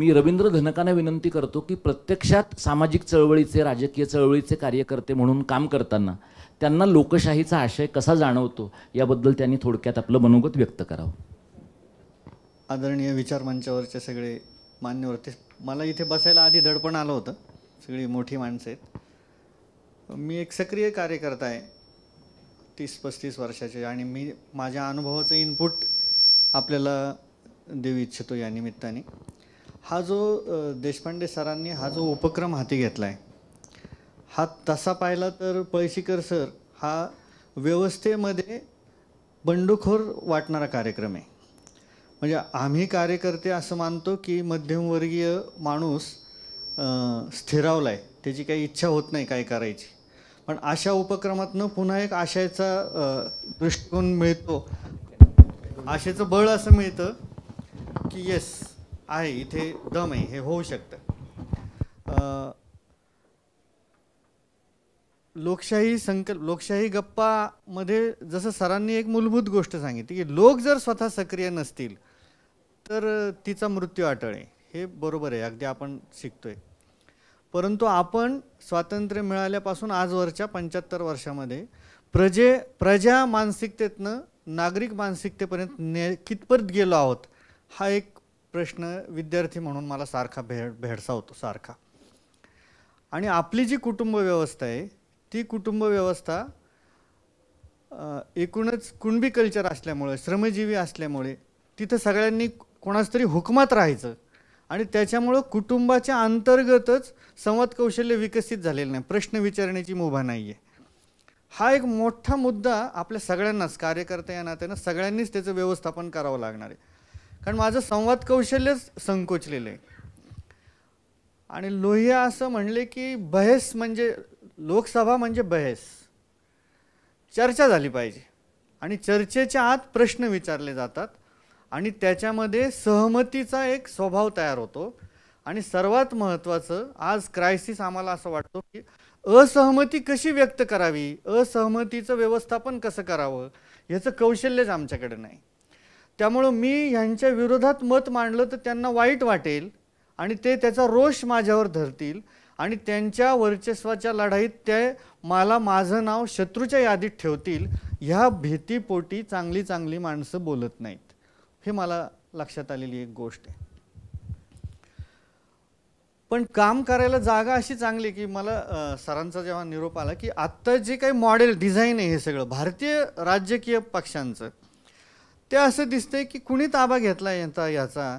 मी रवींद्र धनकांना विनंती करतो की प्रत्यक्षात सामाजिक चळवळीचे राजकीय चळवळीचे कार्यकर्ते म्हणून काम करताना त्यांना लोकशाहीचा आशय कसा जाणवतो याबद्दल त्यांनी थोडक्यात आपलं मनोगत व्यक्त करावं आदरणीय विचार मंचावरचे सगळे मान्यवरते मला इथे बसायला आधी दडपण आलं होतं सगळी मोठी माणसं आहेत मी एक सक्रिय कार्यकर्ता आहे तीस पस्तीस वर्षाचे आणि मी माझ्या अनुभवाचं इनपुट आपल्याला देऊ इच्छितो या निमित्ताने हा जो देशपांडे सरांनी हा जो उपक्रम हाती घेतला आहे हा तसा पाहिला तर पळशीकर सर हा व्यवस्थेमध्ये बंडखोर वाटणारा कार्यक्रम आहे म्हणजे आम्ही कार्यकर्ते असं मानतो की मध्यमवर्गीय माणूस स्थिरावला आहे त्याची काही इच्छा होत नाही काय करायची पण अशा उपक्रमातनं पुन्हा एक आशयाचा दृष्टिकोन मिळतो आशेचं बळ असं मिळतं की येस आहे इथे दम आहे हे होऊ शकतं लोकशाही संकल्प लोकशाही गप्पामध्ये जसं सरांनी एक मूलभूत गोष्ट सांगितली की लोक जर स्वतः सक्रिय नसतील तर तिचा मृत्यू आटळे आहे हे बरोबर आहे अगदी आपण शिकतोय परंतु आपण स्वातंत्र्य मिळाल्यापासून आजवरच्या पंच्याहत्तर वर्षामध्ये प्रजे प्रजा मानसिकतेतनं नागरिक मानसिकतेपर्यंत ने कितपत गेलो आहोत हा एक प्रश्न विद्यार्थी म्हणून मला सारखा भेड भेडसा होतो सारखा आणि आपली जी कुटुंब व्यवस्था आहे ती कुटुंब व्यवस्था एकूणच कुणबी कल्चर असल्यामुळे श्रमजीवी असल्यामुळे तिथं सगळ्यांनी कोणाच तरी हुकमात राहायचं आणि त्याच्यामुळं कुटुंबाच्या अंतर्गतच संवाद कौशल्य विकसित झालेलं नाही प्रश्न विचारण्याची मुभा नाही आहे हा एक मोठा मुद्दा आपल्या सगळ्यांनाच कार्यकर्त्या या नात्यानं सगळ्यांनीच त्याचं व्यवस्थापन करावं लागणार आहे कारण माझं संवाद कौशल्यच संकोचलेलं आहे आणि लोहिया असं म्हणले की बहस म्हणजे लोकसभा म्हणजे बहस चर्चा झाली पाहिजे आणि चर्चेच्या आत प्रश्न विचारले जातात आणि त्याच्यामध्ये सहमतीचा एक स्वभाव तयार होतो आणि सर्वात महत्त्वाचं आज क्रायसिस आम्हाला असं वाटतो की असहमती कशी व्यक्त करावी असहमतीचं व्यवस्थापन कसं करावं याचं कौशल्यच आमच्याकडे नाही त्यामुळं मी ह्यांच्या विरोधात मत मांडलं तर त्यांना वाईट वाटेल आणि ते त्याचा रोष माझ्यावर धरतील आणि त्यांच्या वर्चस्वाच्या लढाईत ते मला माझं नाव शत्रूच्या यादीत ठेवतील ह्या भीतीपोटी चांगली चांगली माणसं बोलत नाहीत हे मला लक्षात आलेली एक गोष्ट आहे पण काम करायला जागा अशी चांगली की मला सरांचा जेव्हा निरोप आला की आत्ता जे काही मॉडेल डिझाईन आहे हे सगळं भारतीय राजकीय पक्षांचं ते असं दिसतंय की कुणी ताबा घेतला यांचा याचा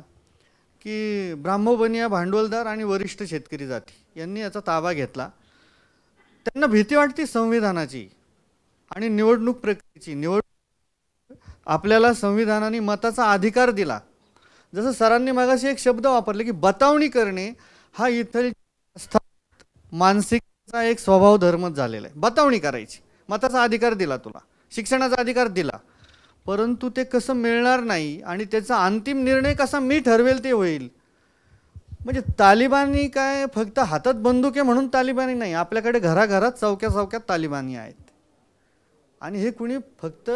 की ब्राह्मोबनिया भांडवलदार आणि वरिष्ठ शेतकरी जाती यांनी याचा ताबा घेतला त्यांना भीती वाटते संविधानाची आणि निवडणूक प्रक्रियेची निवड आपल्याला संविधानाने मताचा अधिकार दिला जसं सरांनी मागाशी एक शब्द वापरले की बतावणी करणे हा इथल मानसिकचा एक स्वभाव धर्मच झालेला आहे बतावणी करायची मताचा अधिकार दिला तुला शिक्षणाचा अधिकार दिला परंतु ते कसं मिळणार नाही आणि त्याचा अंतिम निर्णय कसा मी ठरवेल ते होईल म्हणजे तालिबानी काय फक्त हातात बंदुके म्हणून तालिबानी नाही आपल्याकडे घराघरात चौक्या चौक्यात तालिबानी आहेत आणि हे कुणी फक्त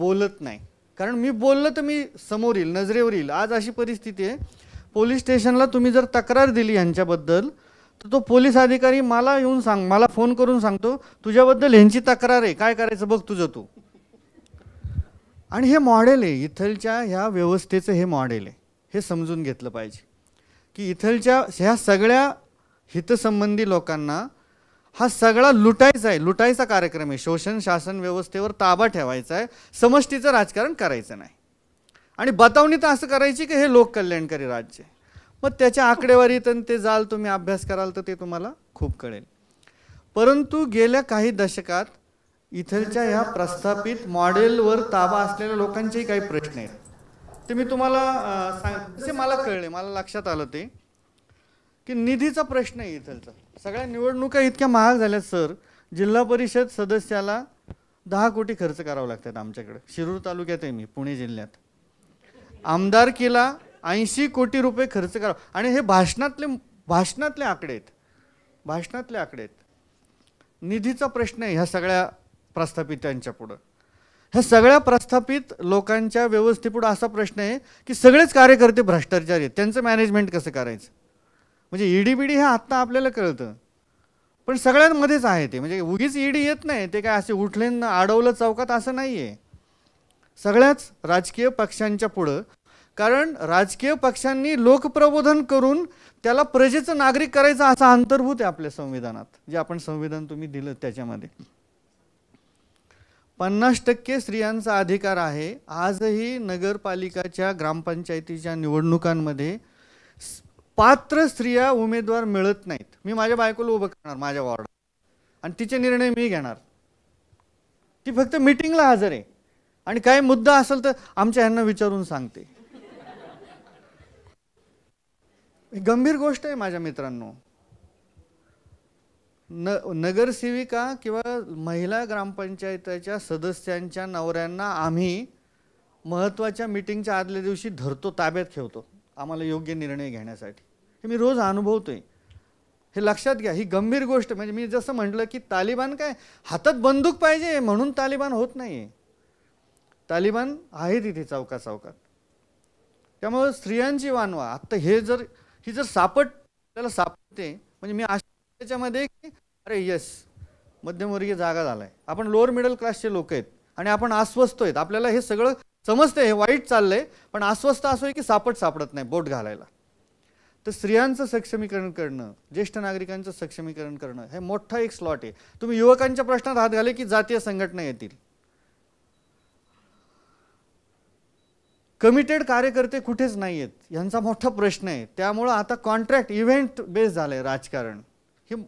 बोलत नाही कारण मी बोललं तर मी समोर येईल नजरेवर येईल आज अशी परिस्थिती आहे पोलीस स्टेशनला तुम्ही जर तक्रार दिली ह्यांच्याबद्दल तर तो पोलीस अधिकारी मला येऊन सांग मला फोन करून सांगतो तुझ्याबद्दल ह्यांची तक्रार आहे काय करायचं बघ तुझं तू आणि हे मॉडेल आहे इथलच्या ह्या व्यवस्थेचं हे मॉडेल आहे हे समजून घेतलं पाहिजे की इथलच्या ह्या सगळ्या हितसंबंधी लोकांना हा सगळा लुटायचा आहे लुटायचा कार्यक्रम आहे शोषण शासन व्यवस्थेवर ताबा ठेवायचा आहे समष्टीचं राजकारण करायचं नाही आणि बतावणी तर असं करायची की हे लोककल्याणकारी राज्य आहे मग त्याच्या आकडेवारीत ते जाल तुम्ही अभ्यास कराल तर ते तुम्हाला खूप कळेल परंतु गेल्या काही दशकात इथलच्या ह्या प्रस्थापित मॉडेलवर ताबा असलेल्या लोकांचेही काही प्रश्न आहेत ते मी तुम्हाला सांग जसे मला कळले मला लक्षात आलं ते की निधीचा प्रश्न आहे इथलचा सगळ्या निवडणुका इतक्या महाग झाल्या सर जिल्हा परिषद सदस्याला दहा कोटी खर्च करावं लागतात आमच्याकडे शिरूर तालुक्यात आहे मी पुणे जिल्ह्यात केला ऐंशी कोटी रुपये खर्च करावा आणि हे भाषणातले भाषणातले आकडे आहेत भाषणातले आकडे आहेत निधीचा प्रश्न आहे ह्या सगळ्या प्रस्थापितांच्या पुढं ह्या सगळ्या प्रस्थापित लोकांच्या व्यवस्थेपुढं असा प्रश्न आहे की सगळेच कार्यकर्ते भ्रष्टाचारी आहेत त्यांचं मॅनेजमेंट कसं करायचं म्हणजे ईडी e डी हे आत्ता आपल्याला कळतं पण सगळ्यांमध्येच आहे ते म्हणजे उगीच ईडी e येत नाही ते काय असे उठले अडवलं चौकात असं नाही आहे सगळ्याच राजकीय पक्षांच्या पुढं कारण राजकीय पक्षांनी लोकप्रबोधन करून त्याला प्रजेचं नागरिक करायचं असा अंतर्भूत आहे आपल्या संविधानात जे आपण संविधान तुम्ही दिलं त्याच्यामध्ये पन्नास टक्के स्त्रियांचा अधिकार आहे आजही नगरपालिकाच्या ग्रामपंचायतीच्या निवडणुकांमध्ये पात्र स्त्रिया उमेदवार मिळत नाहीत मी माझ्या बायकोला उभं करणार माझ्या वॉर्ड आणि तिचे निर्णय मी घेणार ती फक्त मिटिंगला हजर आहे आणि काही मुद्दा असेल तर आमच्या ह्यांना विचारून सांगते गंभीर गोष्ट आहे माझ्या मित्रांनो न नगरसेविका किंवा महिला ग्रामपंचायताच्या सदस्यांच्या नवऱ्यांना आम्ही महत्त्वाच्या मिटिंगच्या आदल्या दिवशी धरतो ताब्यात ठेवतो आम्हाला योग्य निर्णय घेण्यासाठी हे मी रोज अनुभवतोय हे लक्षात घ्या ही गंभीर गोष्ट म्हणजे मी जसं म्हटलं की तालिबान काय हातात बंदूक पाहिजे म्हणून तालिबान होत नाही आहे तालिबान आहे तिथे चौका चौकात त्यामुळं स्त्रियांची वानवा आत्ता हे जर ही जर सापट त्याला सापडते म्हणजे मी आशा त्याच्यामध्ये की अरे येस मध्यमवर्गीय जागा झाला आहे आपण लोअर मिडल क्लासचे लोक आहेत आणि आपण अस्वस्थ आहेत आपल्याला हे सगळं समजतंय हे वाईट चाललंय पण अस्वस्थ असो आहे की सापट सापडत नाही बोट घालायला तर स्त्रियांचं सक्षमीकरण करणं ज्येष्ठ नागरिकांचं सक्षमीकरण करणं हे मोठा एक स्लॉट आहे तुम्ही युवकांच्या प्रश्नात हात घाले की जातीय संघटना येतील कमिटेड कार्यकर्ते कुठेच नाही आहेत यांचा मोठा प्रश्न आहे त्यामुळं आता कॉन्ट्रॅक्ट इव्हेंट बेस्ड झालं आहे राजकारण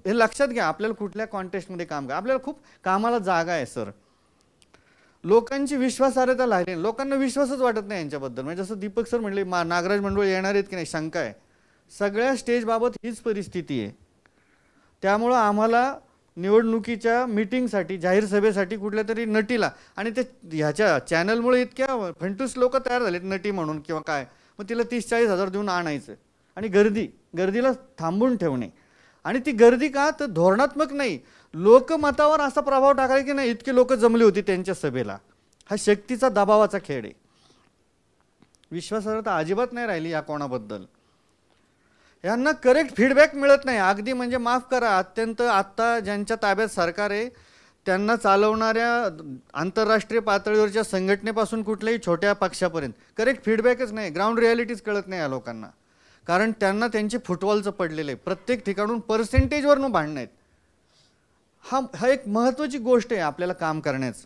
हे लक्षात घ्या आपल्याला कुठल्या कॉन्टेस्टमध्ये काम करा आपल्याला खूप कामाला जागा आहे सर लोकांची विश्वासार्हता राहिली लोकांना विश्वासच वाटत नाही यांच्याबद्दल म्हणजे जसं दीपक सर म्हणले मा नागराज मंडळ येणार आहेत की नाही शंका आहे सगळ्या स्टेजबाबत हीच परिस्थिती आहे त्यामुळं आम्हाला निवडणुकीच्या मिटिंगसाठी जाहीर सभेसाठी कुठल्या तरी नटीला आणि ते ह्याच्या चॅनलमुळे इतक्या फंटूस लोक तयार झालेत नटी म्हणून किंवा काय मग तिला तीस चाळीस हजार देऊन आणायचं आणि गर्दी गर्दीला थांबून ठेवणे आणि ती गर्दी का तर धोरणात्मक नाही लोकमतावर असा प्रभाव टाकायला की नाही इतके लोक जमली होती त्यांच्या सभेला हा शक्तीचा दबावाचा खेळ आहे विश्वासार्हता अजिबात नाही राहिली या कोणाबद्दल यांना करेक्ट फीडबॅक मिळत नाही अगदी म्हणजे माफ करा अत्यंत आत्ता ज्यांच्या ताब्यात सरकार आहे त्यांना चालवणाऱ्या आंतरराष्ट्रीय पातळीवरच्या संघटनेपासून कुठल्याही छोट्या पक्षापर्यंत करेक्ट फीडबॅकच नाही ग्राउंड रियालिटीज कळत नाही या लोकांना कारण त्यांना त्यांचे फुटबॉलचं पडलेलं आहे प्रत्येक ठिकाणून पर्सेंटेजवरनं भांडणं आहेत हा हा एक महत्त्वाची गोष्ट आहे आपल्याला काम करण्याच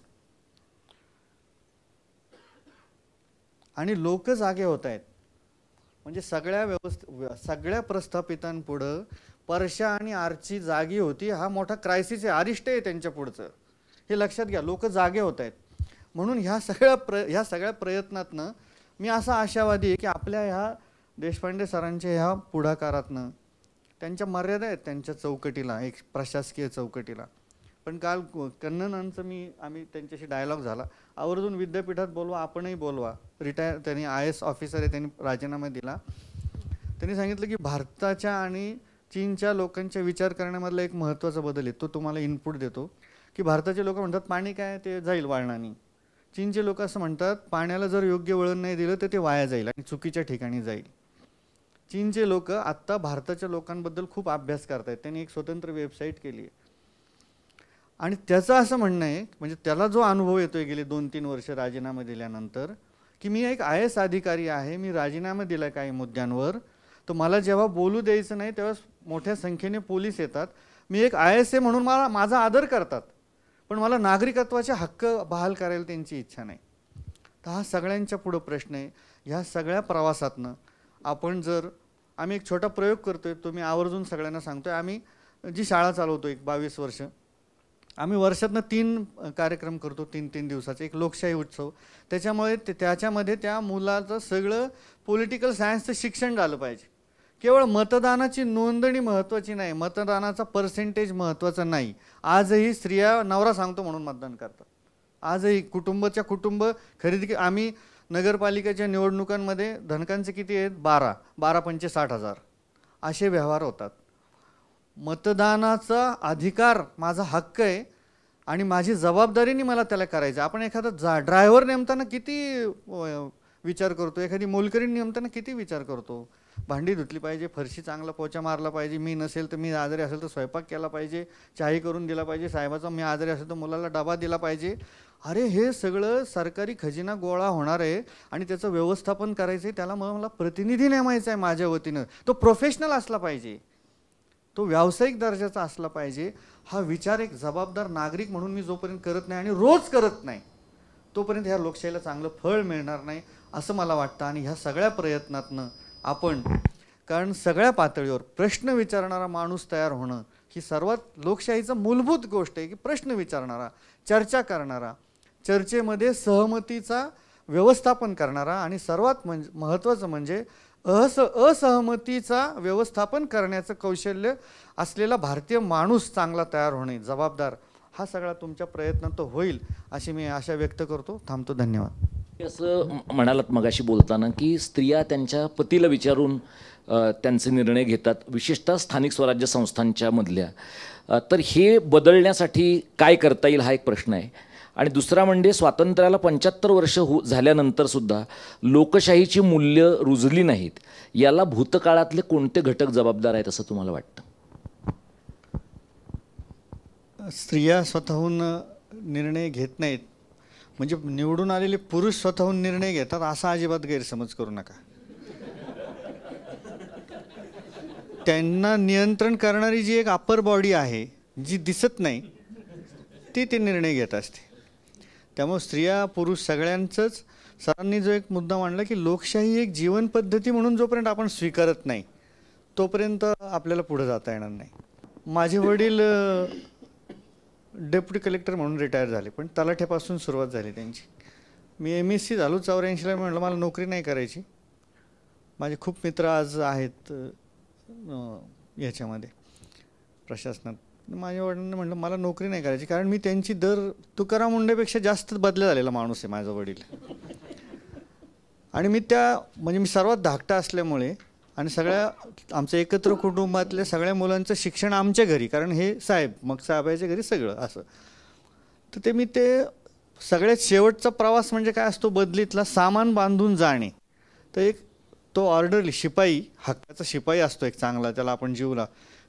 आणि लोक जागे होत आहेत म्हणजे सगळ्या व्यवस्थ सगळ्या प्रस्थापितांपुढं परशा आणि आरची जागी होती हा मोठा क्रायसिस आहे आरिष्ट आहे त्यांच्या पुढचं हे लक्षात घ्या लोक जागे होत आहेत म्हणून ह्या सगळ्या प्र ह्या सगळ्या प्रयत्नातनं मी असा आशावादी आहे की आपल्या ह्या देशपांडे सरांच्या ह्या पुढाकारातनं त्यांच्या मर्यादा आहेत त्यांच्या चौकटीला एक प्रशासकीय चौकटीला पण काल कन्ननांचं मी आम्ही त्यांच्याशी डायलॉग झाला आवर्जून विद्यापीठात बोलवा आपणही बोलवा रिटायर त्यांनी आय एस ऑफिसर आहे त्यांनी राजीनामा दिला त्यांनी सांगितलं की भारताच्या आणि चीनच्या लोकांच्या विचार करण्यामधला एक महत्त्वाचा बदल आहे तो तुम्हाला इनपुट देतो की भारताचे लोक म्हणतात पाणी काय ते जाईल वाळणानी चीनचे लोक असं म्हणतात पाण्याला जर योग्य वळण नाही दिलं तर ते वाया जाईल आणि चुकीच्या ठिकाणी जाईल चीनचे लोक आत्ता भारताच्या लोकांबद्दल खूप अभ्यास करत आहेत त्यांनी एक स्वतंत्र वेबसाईट केली आहे आणि त्याचं असं म्हणणं आहे म्हणजे त्याला जो अनुभव येतोय गेले दोन तीन वर्ष राजीनामा दिल्यानंतर की मी एक आय एस अधिकारी आहे मी राजीनामा दिला काही मुद्द्यांवर तर मला जेव्हा बोलू द्यायचं नाही तेव्हा मोठ्या संख्येने पोलीस येतात मी एक आय एस ए म्हणून मला माझा आदर करतात पण मला नागरिकत्वाचे हक्क बहाल करायला त्यांची इच्छा नाही तर हा सगळ्यांच्या पुढं प्रश्न आहे ह्या सगळ्या प्रवासातनं आपण जर आम्ही एक छोटा प्रयोग करतोय तो मी आवर्जून सगळ्यांना सांगतोय आम्ही जी शाळा चालवतो एक बावीस वर्ष आम्ही वर्षातनं तीन कार्यक्रम करतो तीन तीन दिवसाचे एक लोकशाही उत्सव त्याच्यामुळे ते त्याच्यामध्ये त्या मुलाचं सगळं पॉलिटिकल सायन्सचं शिक्षण झालं पाहिजे केवळ मतदानाची नोंदणी महत्त्वाची नाही मतदानाचा पर्सेंटेज महत्त्वाचा नाही आजही स्त्रिया नवरा सांगतो म्हणून मतदान करतात आजही कुटुंबाच्या कुटुंब खरेदी आम्ही नगरपालिकेच्या निवडणुकांमध्ये धनकांचे किती आहेत बारा बारा पंचे साठ हजार असे व्यवहार होतात मतदानाचा अधिकार माझा हक्क आहे आणि माझी जबाबदारीने मला त्याला करायचं आपण एखादा जा ड्रायव्हर नेमताना किती विचार करतो एखादी मोलकरी नेमताना किती विचार करतो भांडी धुतली पाहिजे फरशी चांगला पोचा मारला पाहिजे मी नसेल तर मी आजारी असेल तर स्वयंपाक केला पाहिजे चाही करून दिला पाहिजे साहेबाचा मी आजारी असेल तर मुलाला डबा दिला पाहिजे अरे हे सगळं सरकारी खजिना गोळा होणार आहे आणि त्याचं व्यवस्थापन करायचं आहे त्याला मग मला प्रतिनिधी नेमायचा आहे माझ्या वतीनं तो प्रोफेशनल असला पाहिजे तो व्यावसायिक दर्जाचा असला पाहिजे हा विचार एक जबाबदार नागरिक म्हणून मी जोपर्यंत करत नाही आणि रोज करत नाही तोपर्यंत ह्या लोकशाहीला चांगलं फळ मिळणार नाही असं मला वाटतं आणि ह्या सगळ्या प्रयत्नातनं आपण कारण सगळ्या पातळीवर प्रश्न विचारणारा माणूस तयार होणं ही सर्वात लोकशाहीचं मूलभूत गोष्ट आहे की प्रश्न विचारणारा चर्चा करणारा चर्चेमध्ये सहमतीचा व्यवस्थापन करणारा आणि सर्वात मंज महत्त्वाचं म्हणजे अहस असहमतीचा व्यवस्थापन करण्याचं कौशल्य असलेला भारतीय माणूस चांगला तयार होणे जबाबदार हा सगळा तुमच्या प्रयत्नात होईल अशी मी आशा व्यक्त करतो थांबतो धन्यवाद असं म्हणालात मगाशी बोलताना की स्त्रिया त्यांच्या पतीला विचारून त्यांचे निर्णय घेतात विशेषतः स्थानिक स्वराज्य संस्थांच्या मधल्या तर हे बदलण्यासाठी काय करता येईल हा एक प्रश्न आहे आणि दुसरा म्हणजे स्वातंत्र्याला पंच्याहत्तर वर्ष हो झाल्यानंतरसुद्धा लोकशाहीची मूल्य रुजली नाहीत याला भूतकाळातले कोणते घटक जबाबदार आहेत असं तुम्हाला वाटतं स्त्रिया स्वतःहून निर्णय घेत नाहीत म्हणजे निवडून आलेले पुरुष स्वतःहून निर्णय घेतात असा अजिबात गैरसमज करू नका त्यांना नियंत्रण करणारी जी एक अपर बॉडी आहे जी दिसत नाही ती ते निर्णय घेत असते त्यामुळे स्त्रिया पुरुष सगळ्यांचंच सरांनी जो एक मुद्दा मांडला की लोकशाही एक जीवनपद्धती म्हणून जोपर्यंत आपण स्वीकारत नाही तोपर्यंत आपल्याला पुढे जाता येणार नाही माझे वडील डेप्युटी कलेक्टर म्हणून रिटायर झाले पण तलाठ्यापासून सुरुवात झाली त्यांची मी एम एस सी झालो चौऱ्याऐंशीला म्हटलं मला नोकरी नाही करायची माझे खूप मित्र आज आहेत ह्याच्यामध्ये प्रशासनात माझ्या वडिलांनी म्हटलं मला नोकरी नाही करायची कारण मी त्यांची दर तुकाराम मुंडेपेक्षा जास्त बदल्या झालेला माणूस आहे माझा वडील आणि मी त्या म्हणजे मी सर्वात धाकटा असल्यामुळे आणि सगळ्या आमच्या एकत्र कुटुंबातल्या सगळ्या मुलांचं शिक्षण आमच्या घरी कारण हे साहेब मग साहेबाच्या घरी सगळं असं तर ते मी ते सगळ्यात शेवटचा प्रवास म्हणजे काय असतो बदलीतला सामान बांधून जाणे तर एक तो ऑर्डरली शिपाई हक्काचा शिपाई असतो एक चांगला त्याला आपण जीवला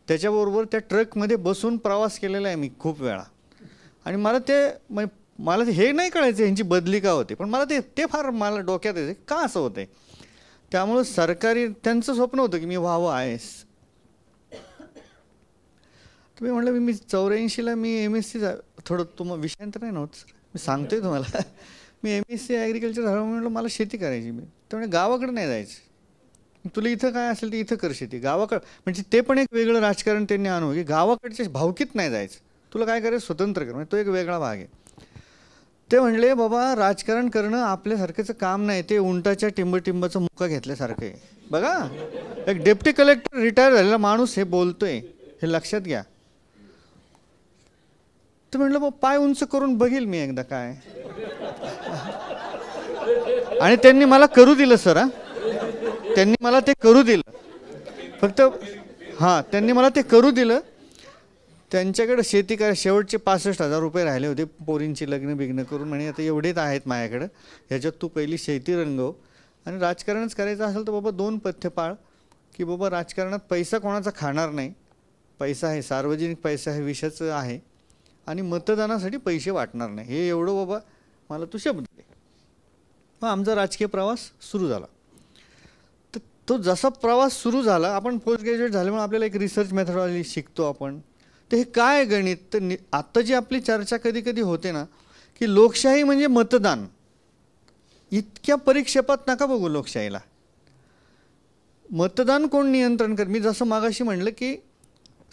त्याच्याबरोबर त्या ट्रकमध्ये बसून प्रवास केलेला आहे मी खूप वेळा आणि मला ते मला हे नाही कळायचं यांची बदली का होते पण मला ते ते फार मला डोक्यात येते का असं होते त्यामुळं सरकारी त्यांचं स्वप्न होतं की मी व्हावं आहेस तुम्ही म्हटलं मी चौऱ्याऐंशीला मी एम एस सी थोडं तुम विषयांतर नाही नव्हतं सर मी सांगतोय तुम्हाला मी एम एस सी ॲग्रिकल्चर झालं म्हणलं मला शेती करायची मी त्यामुळे गावाकडे नाही जायचं तुला इथं काय असेल ते इथं कर शेती गावाकडं म्हणजे ते पण एक वेगळं राजकारण त्यांनी आणू की गावाकडच्या भावकीत नाही जायचं तुला काय करायचं स्वतंत्र कर म्हणजे तो एक वेगळा भाग आहे ते म्हणले बाबा राजकारण करणं आपल्यासारखंचं काम नाही ते उंटाच्या टिंबटिंबाचं मुका घेतल्यासारखं आहे बघा एक डेप्टी कलेक्टर रिटायर झालेला माणूस हे बोलतोय हे लक्षात घ्या तर म्हटलं बाबा पाय उंच करून बघील मी एकदा काय आणि त्यांनी मला करू दिलं सर हा त्यांनी मला ते करू दिलं फक्त हां त्यांनी मला ते करू दिलं त्यांच्याकडे शेती करा शेवटचे पासष्ट हजार रुपये राहिले होते पोरींची लग्न बिग्न करून आणि आता एवढेच आहेत माझ्याकडं ह्याच्यात तू पहिली शेती रंगव आणि राजकारणच करायचं असेल तर बाबा दोन पथ्य पाळ की बाबा राजकारणात पैसा कोणाचा खाणार नाही पैसा आहे सार्वजनिक पैसा हे विषयाचं आहे आणि मतदानासाठी पैसे वाटणार नाही हे एवढं बाबा मला तू शब्द दे मग आमचा राजकीय प्रवास सुरू झाला तर तो जसा प्रवास सुरू झाला आपण पोस्ट ग्रॅज्युएट झाल्यामुळे आपल्याला एक रिसर्च मेथडॉलॉजी शिकतो आपण तर हे काय गणित तर आत्ता जी आपली चर्चा कधी कधी होते ना की लोकशाही म्हणजे मतदान इतक्या परिक्षेपात नका बघू लोकशाहीला मतदान कोण नियंत्रण कर मी जसं मागाशी म्हटलं की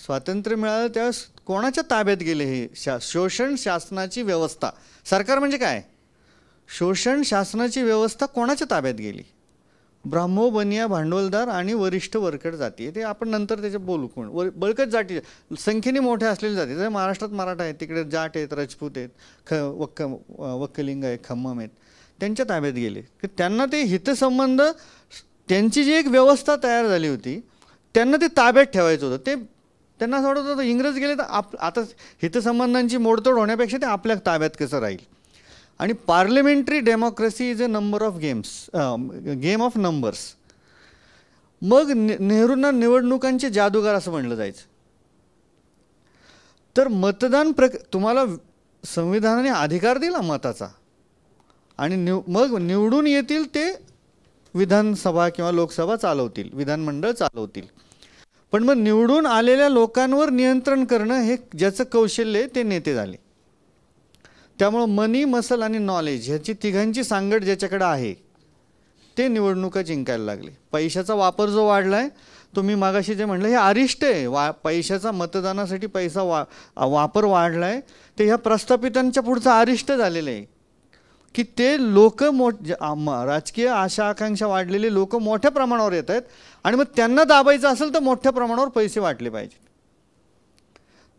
स्वातंत्र्य मिळालं त्यावेळेस कोणाच्या ताब्यात गेले हे शा शोषण शासनाची व्यवस्था सरकार म्हणजे काय शोषण शासनाची व्यवस्था कोणाच्या ताब्यात गेली ब्राह्मो बनिया भांडवलदार आणि वरिष्ठ वरकट जाती ते आपण नंतर त्याच्या बोलू कोण वर बळकट जाती संख्येने मोठ्या असलेल्या जाती जसं महाराष्ट्रात मराठा आहेत तिकडे जाट आहेत राजपूत आहेत ख वक्क वक्कलिंग आहे खम्मम आहेत त्यांच्या ताब्यात गेले की त्यांना ते हितसंबंध त्यांची जी एक व्यवस्था तयार झाली होती त्यांना ते ताब्यात ठेवायचं होतं ते त्यांना असं वाटत होतं इंग्रज गेले तर आप आता हितसंबंधांची मोडतोड होण्यापेक्षा ते आपल्या ताब्यात कसं राहील आणि parliamentary democracy is a number of games game of numbers मग नेहरूंना निवडणुकांचे जादूगार असं म्हणलं जायचं तर मतदान प्रक तुम्हाला संविधानाने अधिकार दिला मताचा आणि निव मग निवडून येतील ते विधानसभा किंवा लोकसभा चालवतील विधानमंडळ चालवतील पण मग निवडून आलेल्या लोकांवर नियंत्रण करणं हे ज्याचं कौशल्य आहे ते नेते झाले त्यामुळं मनी मसल आणि नॉलेज ह्याची तिघांची सांगड ज्याच्याकडे आहे ते निवडणुका जिंकायला लागले पैशाचा वापर जो वाढला आहे तो मी मागाशी जे म्हटलं हे अरिष्ट आहे वा पैशाचा मतदानासाठी पैसा वा वापर वाढला आहे ते ह्या प्रस्थापितांच्या पुढचं अरिष्ट झालेलं आहे की ते लोक मोठ राजकीय आशा आकांक्षा वाढलेले लोक मोठ्या प्रमाणावर येत आहेत आणि मग त्यांना दाबायचं असेल तर मोठ्या प्रमाणावर पैसे वाटले पाहिजेत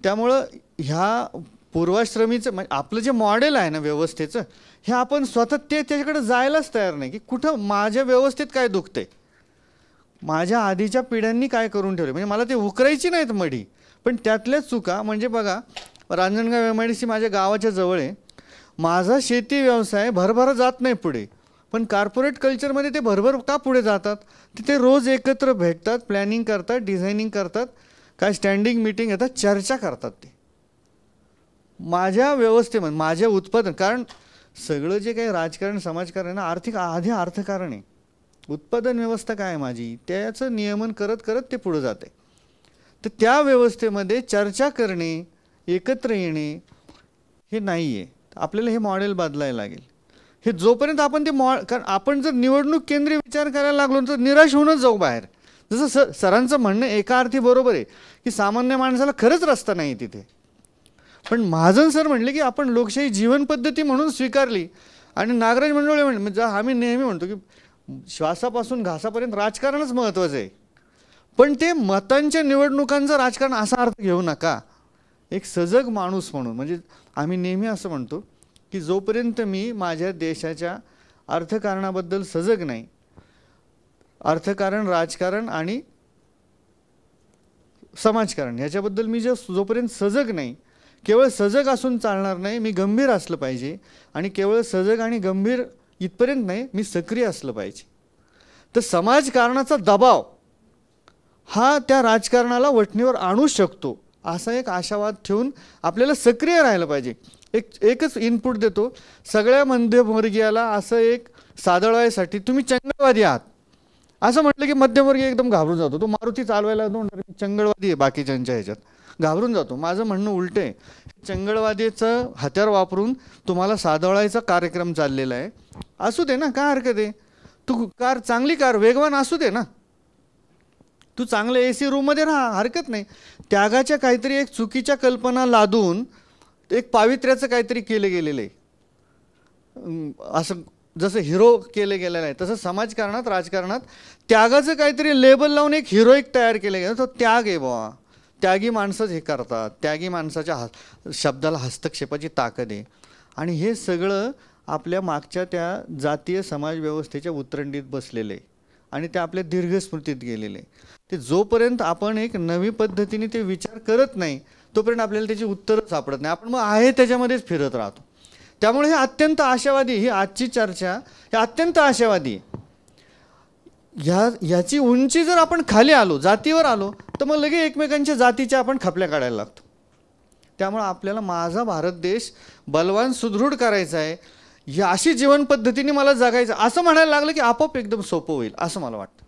त्यामुळं ह्या पूर्वाश्रमीचं म्हणजे आपलं जे मॉडेल आहे ना व्यवस्थेचं हे आपण स्वतः ते त्याच्याकडे जायलाच तयार नाही की कुठं माझ्या व्यवस्थेत काय दुखतंय माझ्या आधीच्या पिढ्यांनी काय करून ठेवले म्हणजे मला ते उकरायची नाहीत मढी पण त्यातल्या चुका म्हणजे बघा रांजणगाव एम आय माझ्या गावाच्या जवळ आहे माझा शेती व्यवसाय भरभर जात नाही पुढे पण कार्पोरेट कल्चरमध्ये ते भरभर का पुढे जातात तिथे रोज एकत्र भेटतात प्लॅनिंग करतात डिझायनिंग करतात काय स्टँडिंग मिटिंग येतात चर्चा करतात ते माझ्या व्यवस्थेमध्ये माझ्या उत्पादन कारण सगळं जे काही राजकारण समाजकारण आहे ना आर्थिक आधी अर्थकारण आहे उत्पादन व्यवस्था काय आहे माझी त्याचं नियमन करत करत ते पुढं जाते तर त्या व्यवस्थेमध्ये चर्चा करणे एकत्र येणे हे नाही आहे आपल्याला हे मॉडेल बदलायला लागेल हे जोपर्यंत आपण ते मॉ कारण आपण जर निवडणूक केंद्रीय विचार करायला लागलो तर निराश होऊनच जाऊ बाहेर जसं स सरांचं म्हणणं एका अर्थी बरोबर आहे की सामान्य माणसाला खरंच रस्ता नाही तिथे पण महाजन सर म्हटले की आपण लोकशाही जीवनपद्धती म्हणून स्वीकारली आणि नागराज मंडोळे म्हणजे आम्ही नेहमी म्हणतो की श्वासापासून घासापर्यंत राजकारणच महत्त्वाचं आहे पण ते मतांच्या निवडणुकांचं राजकारण असा अर्थ घेऊ नका एक सजग माणूस म्हणून म्हणजे आम्ही नेहमी असं म्हणतो की जोपर्यंत मी माझ्या देशाच्या अर्थकारणाबद्दल सजग नाही अर्थकारण राजकारण आणि समाजकारण ह्याच्याबद्दल मी जे जोपर्यंत सजग नाही केवळ सजग असून चालणार नाही मी गंभीर असलं पाहिजे आणि केवळ सजग आणि गंभीर इथपर्यंत नाही मी सक्रिय असलं पाहिजे तर समाजकारणाचा दबाव हा त्या राजकारणाला वठणीवर आणू शकतो असा एक आशावाद ठेवून आपल्याला सक्रिय राहिलं पाहिजे एक एकच इनपुट देतो सगळ्या मध्यमवर्गीयाला असं एक सादळवायसाठी तुम्ही चंगळवादी आहात असं म्हटलं की मध्यमवर्गीय एकदम घाबरून जातो तो मारुती चालवायला दोन चंगळवादी आहे बाकीच्यांच्या ह्याच्यात घाबरून जातो माझं म्हणणं उलटं आहे चंगळवादीचं हत्यार वापरून तुम्हाला साधवळायचा कार्यक्रम चाललेला आहे असू दे ना काय हरकत आहे तू कार चांगली कार वेगवान असू दे ना तू चांगल्या ए सी रूममध्ये राहा हरकत नाही त्यागाच्या काहीतरी एक चुकीच्या कल्पना लादून एक पावित्र्याचं काहीतरी केलं गेलेलं आहे असं जसं हिरो केले गेलेलं आहे तसं समाजकारणात राजकारणात त्यागाचं काहीतरी लेबल लावून एक हिरोईक तयार केलं गेलं तो त्याग आहे बाबा त्यागी माणसंच हे करतात त्यागी माणसाच्या ह शब्दाला हस्तक्षेपाची ताकद आहे आणि हे सगळं आपल्या मागच्या त्या जातीय समाजव्यवस्थेच्या उतरंडीत बसलेले आणि ते आपल्या दीर्घस्मृतीत गेलेले ते जोपर्यंत आपण एक नवी पद्धतीने ते विचार करत नाही तोपर्यंत आपल्याला त्याची उत्तरं सापडत नाही आपण मग आहे त्याच्यामध्येच फिरत राहतो त्यामुळे हे अत्यंत आशावादी ही आजची चर्चा ही अत्यंत आशावादी ह्या ह्याची उंची जर आपण खाली आलो जातीवर आलो तर मग लगेच एकमेकांच्या जातीच्या आपण खपल्या काढायला लागतो त्यामुळं आपल्याला माझा भारत देश बलवान सुदृढ करायचा आहे या अशी जीवनपद्धतीने मला जगायचं असं म्हणायला लागलं की आपोआप एकदम सोपं होईल असं मला वाटतं